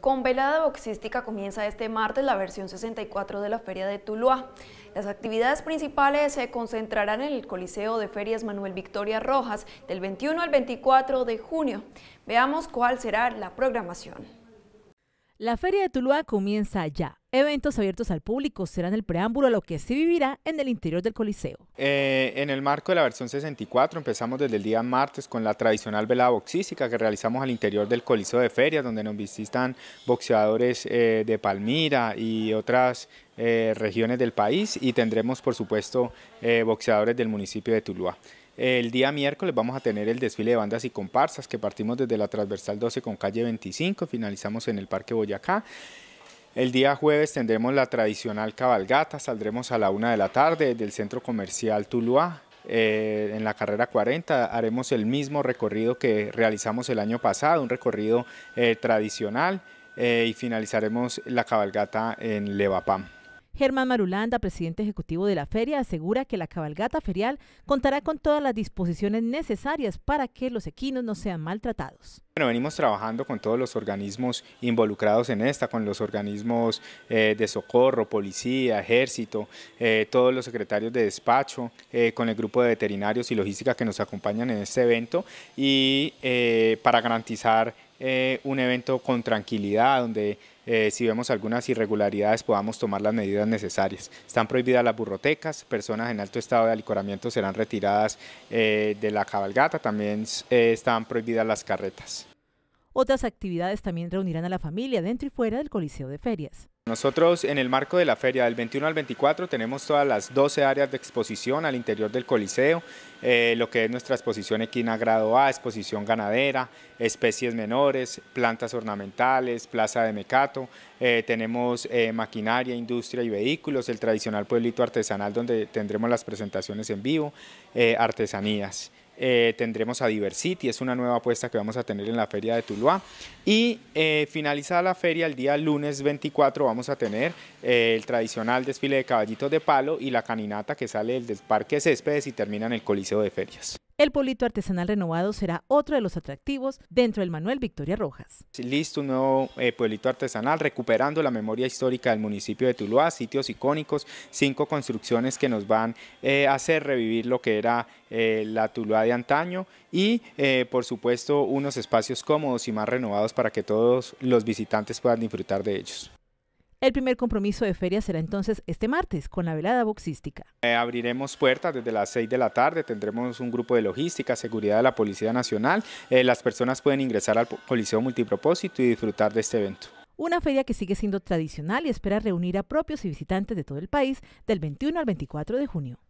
Con velada boxística comienza este martes la versión 64 de la Feria de Tuluá. Las actividades principales se concentrarán en el Coliseo de Ferias Manuel Victoria Rojas del 21 al 24 de junio. Veamos cuál será la programación. La Feria de Tuluá comienza ya. Eventos abiertos al público serán el preámbulo a lo que se vivirá en el interior del Coliseo. Eh, en el marco de la versión 64 empezamos desde el día martes con la tradicional velada boxística que realizamos al interior del Coliseo de Ferias, donde nos visitan boxeadores eh, de Palmira y otras eh, regiones del país y tendremos por supuesto boxeadores del municipio de Tuluá. El día miércoles vamos a tener el desfile de bandas y comparsas que partimos desde la transversal 12 con calle 25, finalizamos en el Parque Boyacá. El día jueves tendremos la tradicional cabalgata, saldremos a la una de la tarde del centro comercial Tuluá. Eh, en la carrera 40 haremos el mismo recorrido que realizamos el año pasado, un recorrido eh, tradicional, eh, y finalizaremos la cabalgata en Levapam. Germán Marulanda, presidente ejecutivo de la feria, asegura que la cabalgata ferial contará con todas las disposiciones necesarias para que los equinos no sean maltratados. Bueno, venimos trabajando con todos los organismos involucrados en esta, con los organismos eh, de socorro, policía, ejército, eh, todos los secretarios de despacho, eh, con el grupo de veterinarios y logística que nos acompañan en este evento y para garantizar eh, un evento con tranquilidad, donde eh, si vemos algunas irregularidades podamos tomar las medidas necesarias. Están prohibidas las burrotecas, personas en alto estado de alicoramiento serán retiradas eh, de la cabalgata, también están prohibidas las carretas. Otras actividades también reunirán a la familia dentro y fuera del Coliseo de Ferias. Nosotros en el marco de la feria del 21 al 24 tenemos todas las 12 áreas de exposición al interior del Coliseo, eh, lo que es nuestra exposición equina grado A, exposición ganadera, especies menores, plantas ornamentales, plaza de mecato, eh, tenemos eh, maquinaria, industria y vehículos, el tradicional pueblito artesanal donde tendremos las presentaciones en vivo, artesanías. Eh, tendremos a Diversity, es una nueva apuesta que vamos a tener en la feria de Tuluá. Y eh, finalizada la feria, el día lunes 24 vamos a tener eh, el tradicional desfile de caballitos de palo y la caninata que sale del Parque Céspedes y termina en el Coliseo de Ferias. El pueblito artesanal renovado será otro de los atractivos dentro del Manuel Victoria Rojas. Listo, un nuevo eh, pueblito artesanal recuperando la memoria histórica del municipio de Tuluá, sitios icónicos, cinco construcciones que nos van eh, a hacer revivir lo que era eh, la Tuluá de antaño y por supuesto unos espacios cómodos y más renovados para que todos los visitantes puedan disfrutar de ellos. El primer compromiso de feria será entonces este martes con la velada boxística. Eh, abriremos puertas desde las 6 de la tarde, tendremos un grupo de logística, seguridad de la Policía Nacional. Eh, las personas pueden ingresar al Coliseo Multipropósito y disfrutar de este evento. Una feria que sigue siendo tradicional y espera reunir a propios y visitantes de todo el país del 21 al 24 de junio.